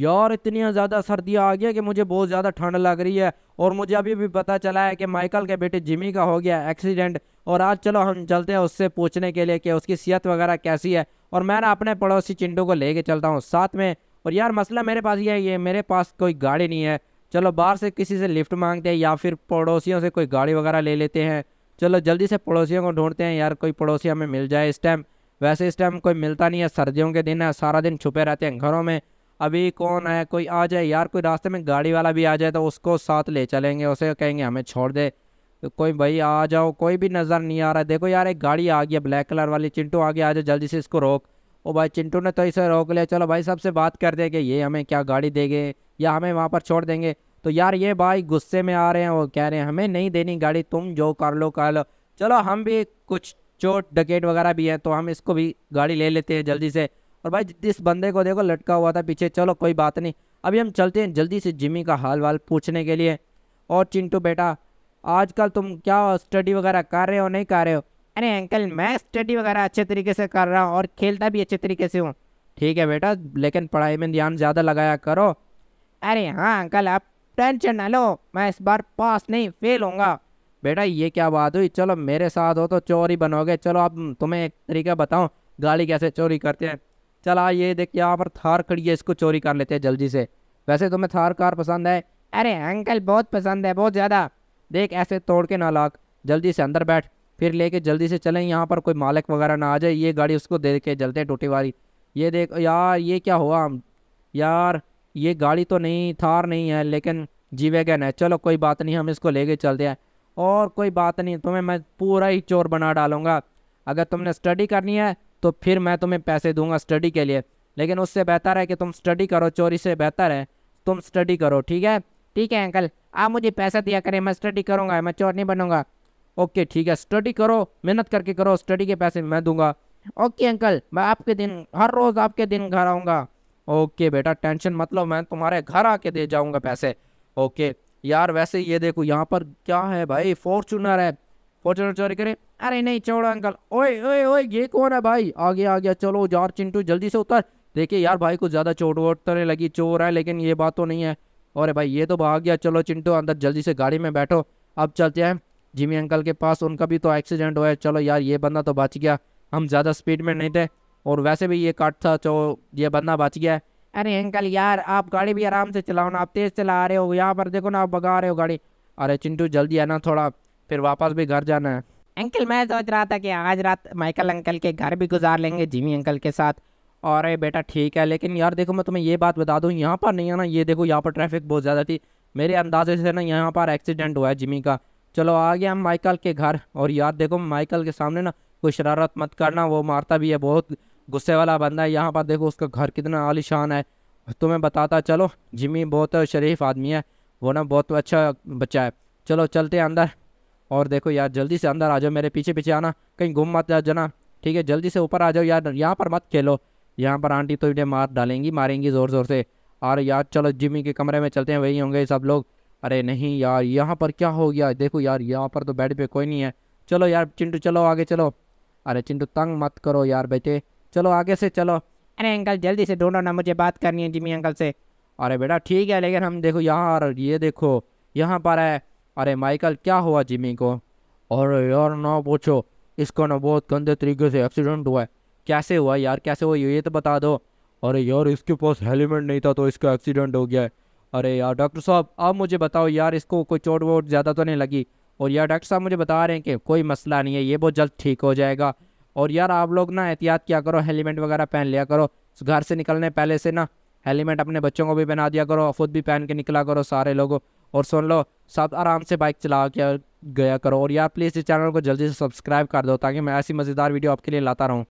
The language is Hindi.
यार इतनी ज़्यादा सर्दियाँ आ गई कि मुझे बहुत ज़्यादा ठंड लग रही है और मुझे अभी भी पता चला है कि माइकल के बेटे जिमी का हो गया एक्सीडेंट और आज चलो हम चलते हैं उससे पूछने के लिए कि उसकी सेहत वगैरह कैसी है और मैं ना अपने पड़ोसी चिंटू को लेके चलता हूँ साथ में और यार मसला मेरे पास ये है ये मेरे पास कोई गाड़ी नहीं है चलो बाहर से किसी से लिफ्ट मांगते हैं या फिर पड़ोसियों से कोई गाड़ी वगैरह ले लेते हैं चलो जल्दी से पड़ोसियों को ढूंढते हैं यार कोई पड़ोसी हमें मिल जाए इस टाइम वैसे इस टाइम कोई मिलता नहीं है सर्दियों के दिन है सारा दिन छुपे रहते हैं घरों में अभी कौन है कोई आ जाए यार कोई रास्ते में गाड़ी वाला भी आ जाए तो उसको साथ ले चलेंगे उसे कहेंगे हमें छोड़ दे तो कोई भाई आ जाओ कोई भी नज़र नहीं आ रहा है देखो यार एक गाड़ी आ गई है ब्लैक कलर वाली चिंटू आ गया आ जाओ जल्दी से इसको रोक ओ भाई चिंटू ने तो इसे रोक लिया चलो भाई सबसे बात कर दे कि ये हमें क्या गाड़ी देंगे या हमें वहाँ पर छोड़ देंगे तो यार ये भाई गुस्से में आ रहे हैं वो कह रहे हैं हमें नहीं देनी गाड़ी तुम जो कर लो कर लो चलो हम भी कुछ चोट डकेट वगैरह भी हैं तो हम इसको भी गाड़ी ले लेते हैं जल्दी से और भाई इस बंदे को देखो लटका हुआ था पीछे चलो कोई बात नहीं अभी हम चलते हैं जल्दी से जिमी का हाल वाल पूछने के लिए और चिंटू बेटा आजकल तुम क्या स्टडी वगैरह कर रहे हो नहीं कर रहे हो अरे अंकल मैं स्टडी वगैरह अच्छे तरीके से कर रहा हूँ और खेलता भी अच्छे तरीके से हूँ ठीक है बेटा लेकिन पढ़ाई में ध्यान ज़्यादा लगाया करो अरे हाँ अंकल आप टेंशन ना लो मैं इस बार पास नहीं फेल होऊंगा बेटा ये क्या बात हुई चलो मेरे साथ हो तो चोरी बनोगे चलो अब तुम्हें एक तरीका बताऊँ गाड़ी कैसे चोरी करते हैं चला ये देखिए यहाँ पर थार खड़ी है इसको चोरी कर लेते हैं जल्दी से वैसे तुम्हें थार कार पसंद है अरे अंकल बहुत पसंद है बहुत ज़्यादा देख ऐसे तोड़ के ना लाख जल्दी से अंदर बैठ फिर लेके जल्दी से चलें यहाँ पर कोई मालिक वगैरह ना आ जाए ये गाड़ी उसको दे के जलते हैं टूटी वाली ये देख यार ये क्या हुआ हम यार ये गाड़ी तो नहीं थार नहीं है लेकिन जीवे वैगन नहीं चलो कोई बात नहीं हम इसको लेके चलते हैं और कोई बात नहीं तुम्हें मैं पूरा ही चोर बना डालूँगा अगर तुमने स्टडी करनी है तो फिर मैं तुम्हें पैसे दूंगा स्टडी के लिए लेकिन उससे बेहतर है कि तुम स्टडी करो चोरी से बेहतर है तुम स्टडी करो ठीक है ठीक है अंकल आप मुझे पैसा दिया करें मैं स्टडी करूँगा मैं चोर नहीं बनूंगा ओके ठीक है स्टडी करो मेहनत करके करो स्टडी के पैसे मैं दूंगा ओके अंकल मैं आपके दिन हर रोज़ आपके दिन घर आऊँगा ओके बेटा टेंशन मतलब मैं तुम्हारे घर आके दे जाऊँगा पैसे ओके यार वैसे ये देखो यहाँ पर क्या है भाई फॉर्चूनर है वो चोरी करे अरे नहीं छोड़ो अंकल ओए ओए ओए ये कौन है भाई आगे आ गया चलो यार चिंटू जल्दी से उतर देखिए यार भाई को ज़्यादा चोट वोट तरह तो लगी चोर है लेकिन ये बात तो नहीं है और भाई ये तो भाग गया चलो चिंटू अंदर जल्दी से गाड़ी में बैठो अब चलते हैं जिमी अंकल के पास उनका भी तो एक्सीडेंट हुआ है चलो यार ये बंदा तो बच गया हम ज़्यादा स्पीड में नहीं थे और वैसे भी ये काट था चो तो ये बंदा बच गया है अरे अंकल यार आप गाड़ी भी आराम से चलाओ ना आप तेज़ चला रहे हो यहाँ पर देखो ना आप भगा रहे हो गाड़ी अरे चिंटू जल्दी आना थोड़ा फिर वापस भी घर जाना है अंकल मैं सोच रहा था कि आज रात माइकल अंकल के घर भी गुजार लेंगे जिमी अंकल के साथ और ये बेटा ठीक है लेकिन यार देखो मैं तुम्हें ये बात बता दूँ यहाँ पर नहीं है ना ये देखो यहाँ पर ट्रैफिक बहुत ज़्यादा थी मेरे अंदाजे से ना यहाँ पर एक्सीडेंट हुआ है जिमी का चलो आ गया हम माइकल के घर और यार देखो माइकल के सामने ना कोई शरारत मत करना वो मारता भी है बहुत गुस्से वाला बंदा है यहाँ पर देखो उसका घर कितना आलिशान है तुम्हें तो बताता चलो जिमी बहुत शरीफ आदमी है वो ना बहुत अच्छा बच्चा है चलो चलते अंदर और देखो यार जल्दी से अंदर आ जाओ मेरे पीछे पीछे आना कहीं घूम मत जाना ठीक है जल्दी से ऊपर आ जाओ यार यहाँ पर मत खेलो यहाँ पर आंटी तो इन्हें मार डालेंगी मारेंगी ज़ोर ज़ोर से अरे यार चलो जिमी के कमरे में चलते हैं वही होंगे सब लोग अरे नहीं यार यहाँ पर क्या हो गया देखो यार यहाँ पर तो बेड पे कोई नहीं है चलो यार चिंटू चलो आगे चलो अरे चिंटू तंग मत करो यार बेटे चलो आगे से चलो अरे अंकल जल्दी से ढूंढो ना मुझे बात करनी है जिमी अंकल से अरे बेटा ठीक है लेकिन हम देखो यार ये देखो यहाँ पर है अरे माइकल क्या हुआ जिमी को अरे यार ना पूछो इसको ना बहुत गंदे तरीके से एक्सीडेंट हुआ है कैसे हुआ यार कैसे हुआ ये तो बता दो अरे यार इसके पास हेलमेट नहीं था तो इसका एक्सीडेंट हो गया है अरे यार डॉक्टर साहब आप मुझे बताओ यार इसको कोई चोट वोट ज़्यादा तो नहीं लगी और यार डॉक्टर साहब मुझे बता रहे हैं कि कोई मसला नहीं है ये बहुत जल्द ठीक हो जाएगा और यार आप लोग ना एहतियात किया करो हेलमेट वगैरह पहन लिया करो घर से निकलने पहले से ना हेलमेट अपने बच्चों को भी पहना दिया करो खुद भी पहन के निकला करो सारे लोगों और सुन लो साथ आराम से बाइक चला के गया करो और यार प्लीज़ इस चैनल को जल्दी से सब्सक्राइब कर दो ताकि मैं ऐसी मज़ेदार वीडियो आपके लिए लाता रहूँ